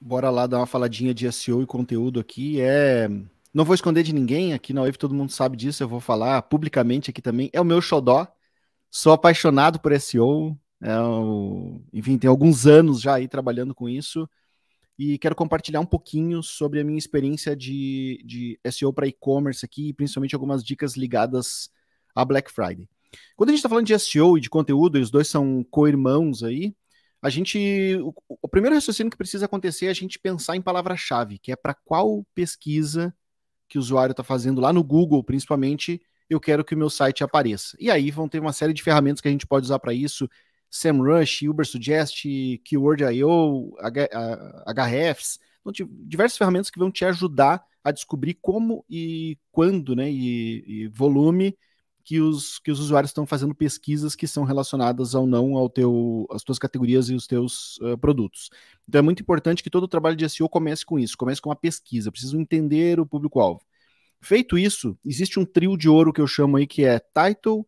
bora lá dar uma faladinha de SEO e conteúdo aqui. É, não vou esconder de ninguém, aqui na Wave todo mundo sabe disso, eu vou falar publicamente aqui também. É o meu xodó. Sou apaixonado por SEO. É o... Enfim, tem alguns anos já aí trabalhando com isso. E quero compartilhar um pouquinho sobre a minha experiência de, de SEO para e-commerce aqui, principalmente algumas dicas ligadas à Black Friday. Quando a gente está falando de SEO e de conteúdo, e os dois são co-irmãos aí, a gente. O, o, primeiro raciocínio que precisa acontecer é a gente pensar em palavra-chave, que é para qual pesquisa que o usuário está fazendo lá no Google, principalmente, eu quero que o meu site apareça. E aí vão ter uma série de ferramentas que a gente pode usar para isso: SEMrush, Ubersuggest, Keyword.io, HRFs. Então, diversas ferramentas que vão te ajudar a descobrir como e quando, né, e, e volume que os, que os usuários estão fazendo pesquisas que são relacionadas ou não ao teu, às tuas categorias e os teus uh, produtos. Então é muito importante que todo o trabalho de SEO comece com isso, comece com uma pesquisa, preciso entender o público-alvo. Feito isso, existe um trio de ouro que eu chamo aí que é title,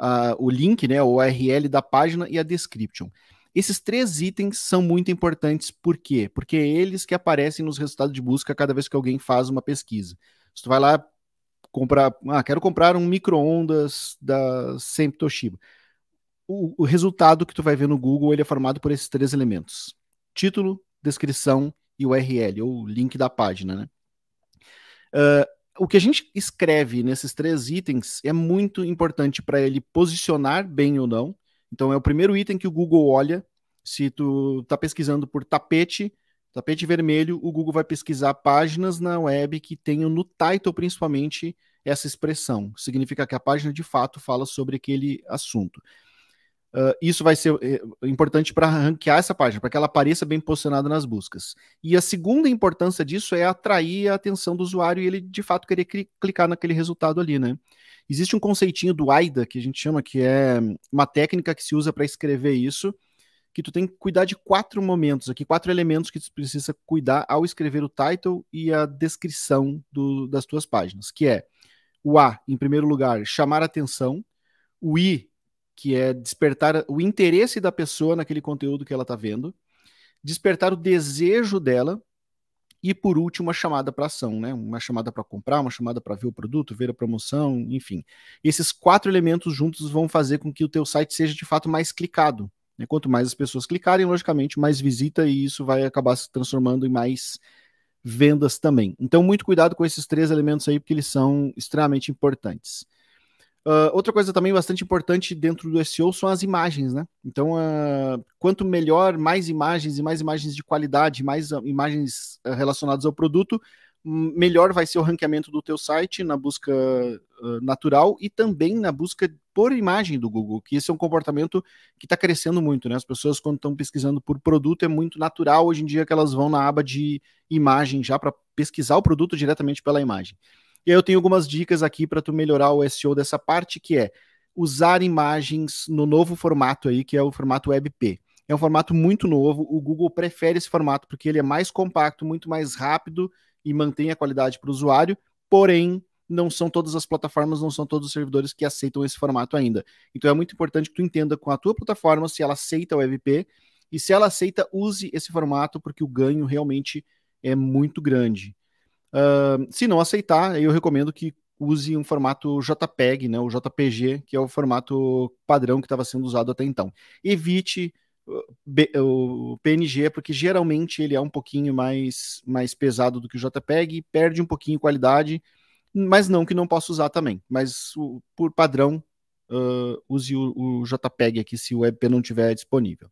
uh, o link, né, o URL da página e a description. Esses três itens são muito importantes, por quê? Porque é eles que aparecem nos resultados de busca cada vez que alguém faz uma pesquisa. Se tu vai lá comprar, ah, quero comprar um micro-ondas da sempre Toshiba. O, o, resultado que tu vai ver no Google ele é formado por esses três elementos: título, descrição e URL, ou link da página, né? Uh, o que a gente escreve nesses três itens é muito importante para ele posicionar bem ou não. Então é o primeiro item que o Google olha. Se tu está pesquisando por tapete, Tapete vermelho, o Google vai pesquisar páginas na web que tenham no title principalmente essa expressão. Significa que a página de fato fala sobre aquele assunto. Uh, isso vai ser eh, importante para ranquear essa página, para que ela apareça bem posicionada nas buscas. E a segunda importância disso é atrair a atenção do usuário e ele de fato querer clicar naquele resultado ali, né? Existe um conceitinho do AIDA que a gente chama que é uma técnica que se usa para escrever isso, que tu tem que cuidar de quatro momentos aqui, quatro elementos que tu precisa cuidar ao escrever o title e a descrição do, das tuas páginas, que é o A, em primeiro lugar, chamar atenção, o I, que é despertar o interesse da pessoa naquele conteúdo que ela está vendo, despertar o desejo dela e por último a chamada para ação, né? Uma chamada para comprar, uma chamada para ver o produto, ver a promoção, enfim. Esses quatro elementos juntos vão fazer com que o teu site seja de fato mais clicado. Né? Quanto mais as pessoas clicarem, logicamente, mais visita e isso vai acabar se transformando em mais vendas também. Então, muito cuidado com esses três elementos aí, porque eles são extremamente importantes. Uh, outra coisa também bastante importante dentro do SEO são as imagens, né? Então, uh, quanto melhor, mais imagens e mais imagens de qualidade, mais uh, imagens relacionadas ao produto, melhor vai ser o ranqueamento do teu site na busca natural e também na busca por imagem do Google, que esse é um comportamento que está crescendo muito, né? As pessoas, quando estão pesquisando por produto, é muito natural hoje em dia que elas vão na aba de imagem já para pesquisar o produto diretamente pela imagem. E aí eu tenho algumas dicas aqui para tu melhorar o SEO dessa parte, que é usar imagens no novo formato aí, que é o formato WebP. É um formato muito novo, o Google prefere esse formato porque ele é mais compacto, muito mais rápido e mantém a qualidade para o usuário, porém não são todas as plataformas, não são todos os servidores que aceitam esse formato ainda. Então é muito importante que tu entenda com a tua plataforma se ela aceita o EVP e se ela aceita, use esse formato, porque o ganho realmente é muito grande. Uh, se não aceitar, eu recomendo que use um formato JPEG, né, o JPG, que é o formato padrão que estava sendo usado até então. Evite uh, o PNG, porque geralmente ele é um pouquinho mais, mais pesado do que o JPEG, perde um pouquinho qualidade, mas não que não possa usar também. Mas o, por padrão, uh, use o, o JPEG aqui se o WebP não tiver disponível.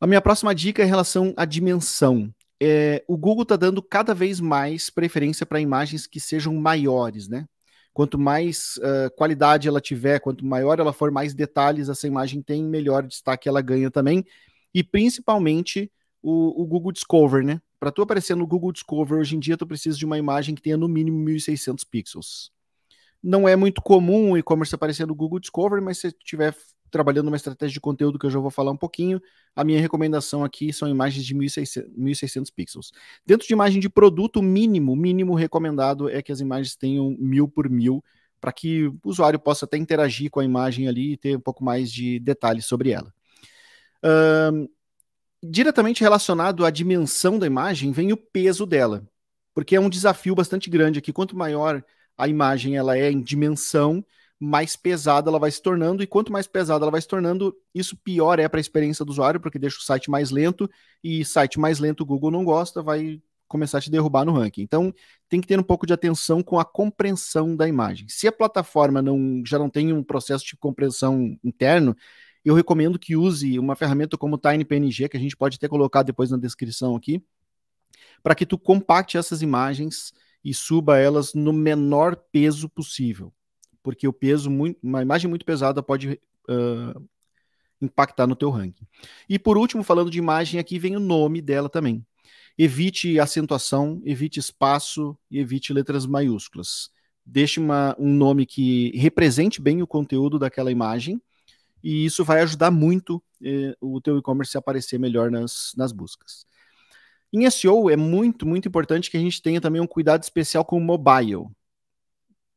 A minha próxima dica é em relação à dimensão. É, o Google está dando cada vez mais preferência para imagens que sejam maiores, né? Quanto mais uh, qualidade ela tiver, quanto maior ela for, mais detalhes essa imagem tem, melhor destaque ela ganha também. E principalmente o, o Google Discover, né? para tu aparecer no Google Discover hoje em dia, tu precisa de uma imagem que tenha no mínimo 1600 pixels. Não é muito comum o e-commerce aparecer no Google Discover, mas se estiver trabalhando uma estratégia de conteúdo que eu já vou falar um pouquinho, a minha recomendação aqui são imagens de 1600, 1600 pixels. Dentro de imagem de produto, mínimo, mínimo recomendado é que as imagens tenham mil por mil, para que o usuário possa até interagir com a imagem ali e ter um pouco mais de detalhes sobre ela. Um, diretamente relacionado à dimensão da imagem vem o peso dela, porque é um desafio bastante grande aqui. Quanto maior a imagem ela é em dimensão, mais pesada ela vai se tornando, e quanto mais pesada ela vai se tornando, isso pior é para a experiência do usuário, porque deixa o site mais lento, e site mais lento o Google não gosta, vai começar a te derrubar no ranking. Então, tem que ter um pouco de atenção com a compreensão da imagem. Se a plataforma não já não tem um processo de compreensão interno, eu recomendo que use uma ferramenta como o TinyPNG, que a gente pode até colocar depois na descrição aqui, para que tu compacte essas imagens e suba elas no menor peso possível. Porque o peso, muito, uma imagem muito pesada pode uh, impactar no teu ranking. E por último, falando de imagem, aqui vem o nome dela também. Evite acentuação, evite espaço e evite letras maiúsculas. Deixe uma, um nome que represente bem o conteúdo daquela imagem e isso vai ajudar muito eh, o teu e-commerce a aparecer melhor nas, nas buscas. Em SEO é muito, muito importante que a gente tenha também um cuidado especial com o mobile.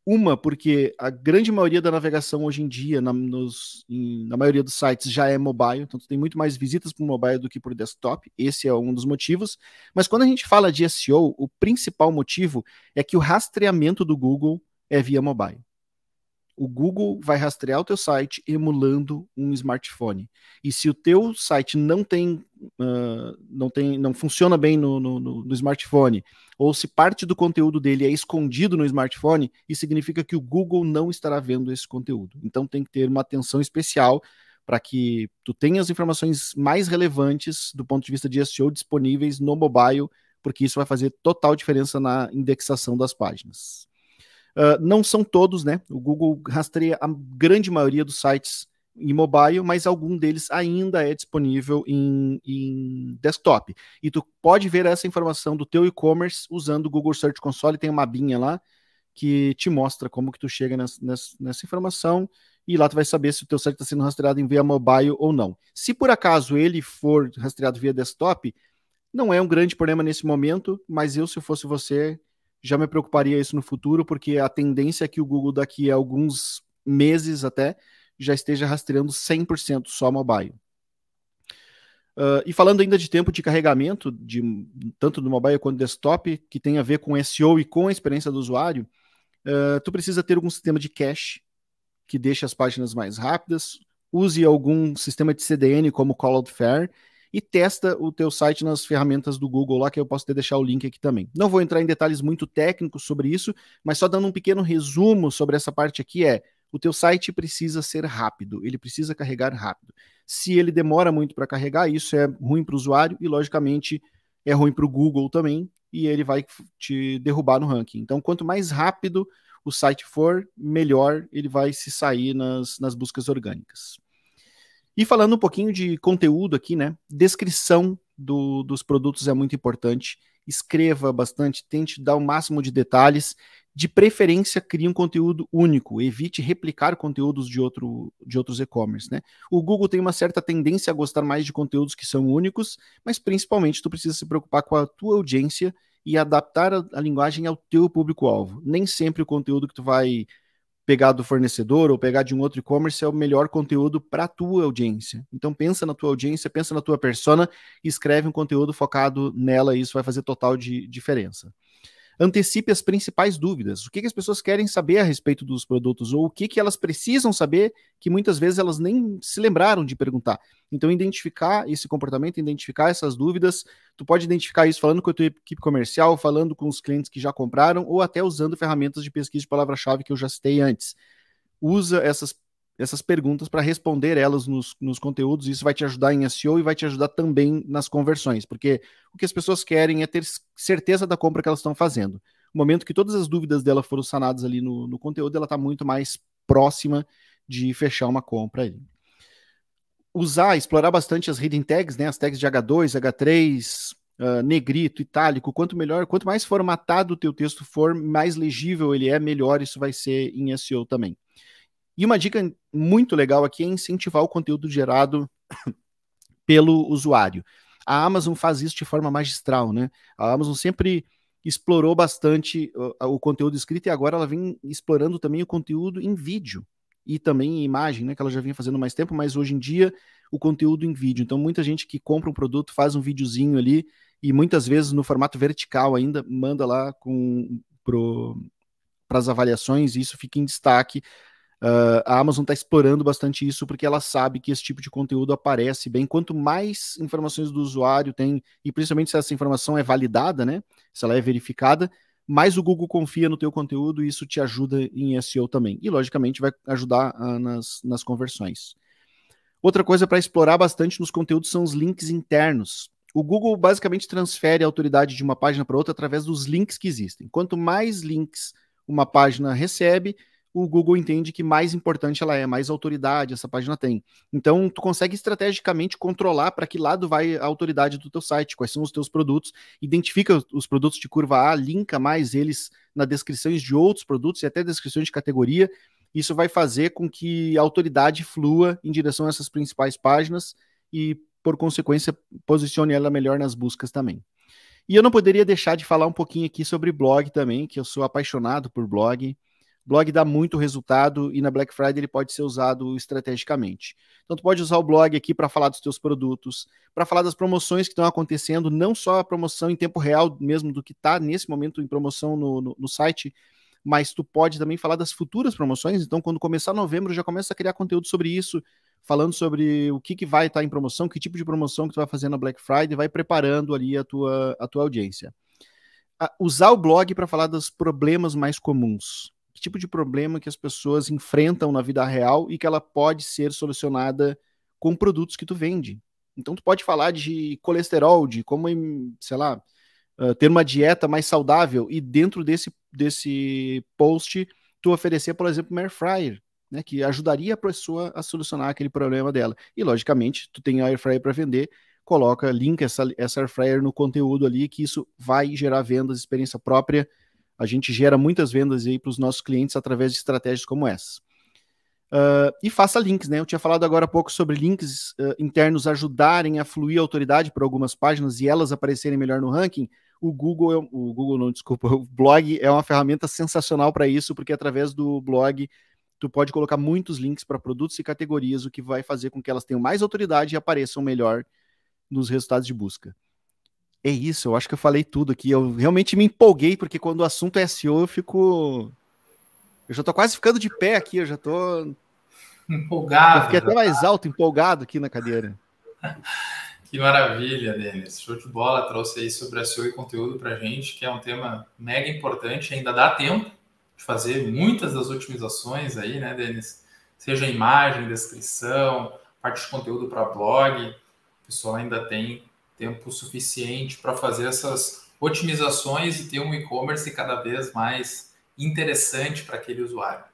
Uma, porque a grande maioria da navegação hoje em dia, na, nos, em, na maioria dos sites, já é mobile, então tu tem muito mais visitas para o mobile do que para o desktop. Esse é um dos motivos. Mas quando a gente fala de SEO, o principal motivo é que o rastreamento do Google é via mobile. O Google vai rastrear o teu site emulando um smartphone. E se o teu site não tem, uh, não tem, não funciona bem no, no, no, smartphone, ou se parte do conteúdo dele é escondido no smartphone, isso significa que o Google não estará vendo esse conteúdo. Então tem que ter uma atenção especial para que tu tenha as informações mais relevantes do ponto de vista de SEO disponíveis no mobile, porque isso vai fazer total diferença na indexação das páginas. Uh, não são todos, né? O Google rastreia a grande maioria dos sites em mobile, mas algum deles ainda é disponível em, em, desktop. E tu pode ver essa informação do teu e-commerce usando o Google Search Console, tem uma abinha lá que te mostra como que tu chega nessa, nessa, informação e lá tu vai saber se o teu site está sendo rastreado em via mobile ou não. Se por acaso ele for rastreado via desktop, não é um grande problema nesse momento, mas eu, se fosse você, já me preocuparia isso no futuro, porque a tendência é que o Google daqui a alguns meses até já esteja rastreando 100% só mobile. Uh, e falando ainda de tempo de carregamento, de, tanto do mobile quanto do desktop, que tem a ver com SEO e com a experiência do usuário, uh, tu precisa ter algum sistema de cache que deixe as páginas mais rápidas, use algum sistema de CDN como Cloudflare e testa o teu site nas ferramentas do Google lá, que eu posso te deixar o link aqui também. Não vou entrar em detalhes muito técnicos sobre isso, mas só dando um pequeno resumo sobre essa parte aqui é o teu site precisa ser rápido, ele precisa carregar rápido. Se ele demora muito para carregar, isso é ruim para o usuário e, logicamente, é ruim para o Google também, e ele vai te derrubar no ranking. Então, quanto mais rápido o site for, melhor ele vai se sair nas, nas buscas orgânicas. E falando um pouquinho de conteúdo aqui, né? Descrição do, dos produtos é muito importante. Escreva bastante, tente dar o máximo de detalhes. De preferência, crie um conteúdo único. Evite replicar conteúdos de, outro, de outros e-commerce. Né? O Google tem uma certa tendência a gostar mais de conteúdos que são únicos, mas principalmente tu precisa se preocupar com a tua audiência e adaptar a, a linguagem ao teu público-alvo. Nem sempre o conteúdo que tu vai pegar do fornecedor ou pegar de um outro e-commerce é o melhor conteúdo para a tua audiência. Então pensa na tua audiência, pensa na tua persona, escreve um conteúdo focado nela e isso vai fazer total de diferença antecipe as principais dúvidas. O que, que, as pessoas querem saber a respeito dos produtos ou o que, que elas precisam saber que muitas vezes elas nem se lembraram de perguntar. Então, identificar esse comportamento, identificar essas dúvidas, tu pode identificar isso falando com a tua equipe comercial, falando com os clientes que já compraram ou até usando ferramentas de pesquisa de palavra-chave que eu já citei antes. Usa essas essas perguntas para responder elas nos, nos conteúdos. Isso vai te ajudar em SEO e vai te ajudar também nas conversões, porque o que as pessoas querem é ter certeza da compra que elas estão fazendo. No momento que todas as dúvidas dela foram sanadas ali no, no conteúdo, ela está muito mais próxima de fechar uma compra ali. Usar, explorar bastante as hidden tags, né? As tags de H2, H3, Uh, negrito, itálico, quanto melhor, quanto mais formatado o teu texto for, mais legível ele é, melhor isso vai ser em SEO também. E uma dica muito legal aqui é incentivar o conteúdo gerado pelo usuário. A Amazon faz isso de forma magistral, né? A Amazon sempre explorou bastante o, o conteúdo escrito e agora ela vem explorando também o conteúdo em vídeo e também em imagem, né? Que ela já vinha fazendo mais tempo, mas hoje em dia o conteúdo em vídeo. Então, muita gente que compra um produto faz um videozinho ali e muitas vezes no formato vertical ainda manda lá com para as avaliações e isso fica em destaque Uh, a Amazon está explorando bastante isso porque ela sabe que esse tipo de conteúdo aparece bem. Quanto mais informações do usuário tem, e principalmente se essa informação é validada, né? Se ela é verificada, mais o Google confia no teu conteúdo e isso te ajuda em SEO também. E, logicamente, vai ajudar uh, nas, nas conversões. Outra coisa para explorar bastante nos conteúdos são os links internos. O Google basicamente transfere a autoridade de uma página para outra através dos links que existem. Quanto mais links uma página recebe, o Google entende que mais importante ela é, mais autoridade essa página tem. Então, tu consegue estrategicamente controlar para que lado vai a autoridade do teu site, quais são os teus produtos, identifica os produtos de curva A, linka mais eles na descrições de outros produtos e até descrições de categoria. Isso vai fazer com que a autoridade flua em direção a essas principais páginas e, por consequência, posicione ela melhor nas buscas também. E eu não poderia deixar de falar um pouquinho aqui sobre blog também, que eu sou apaixonado por blog. Blog dá muito resultado e na Black Friday ele pode ser usado estrategicamente. Então tu pode usar o blog aqui para falar dos teus produtos, para falar das promoções que estão acontecendo, não só a promoção em tempo real mesmo do que está nesse momento em promoção no, no, no site, mas tu pode também falar das futuras promoções. Então, quando começar novembro, já começa a criar conteúdo sobre isso, falando sobre o que, que vai estar tá em promoção, que tipo de promoção que tu vai fazer na Black Friday, vai preparando ali a tua, a tua audiência. usar o blog para falar dos problemas mais comuns que tipo de problema que as pessoas enfrentam na vida real e que ela pode ser solucionada com produtos que tu vende. Então tu pode falar de colesterol, de como, sei lá, ah, ter uma dieta mais saudável e dentro desse, desse post tu oferecer, por exemplo, um air fryer, né, que ajudaria a pessoa a solucionar aquele problema dela. E logicamente, tu tem a air fryer para vender, coloca, linka essa, essa air fryer no conteúdo ali que isso vai gerar vendas, experiência própria a gente gera muitas vendas aí para os nossos clientes através de estratégias como essa. Uh, ah, e faça links, né? Eu tinha falado agora há pouco sobre links uh, internos ajudarem a fluir a autoridade para algumas páginas e elas aparecerem melhor no ranking. O Google, é, o Google não, desculpa, o blog é uma ferramenta sensacional para isso, porque através do blog tu pode colocar muitos links para produtos e categorias, o que vai fazer com que elas tenham mais autoridade e apareçam melhor nos resultados de busca. É isso, eu acho que eu falei tudo aqui. Eu realmente me empolguei, porque quando o assunto é SEO, eu fico. Eu já tô quase ficando de pé aqui, eu já tô. Empolgado. Eu fiquei até mais alto, empolgado aqui na cadeira. que maravilha, Denis. Show de bola, trouxe aí sobre SEO e conteúdo pra gente, que é um tema mega importante, ainda dá tempo de fazer muitas das otimizações aí, né, Denis? Seja imagem, descrição, parte de conteúdo para blog, o pessoal ainda tem tempo suficiente para fazer essas otimizações e ter um e-commerce cada vez mais interessante para aquele usuário.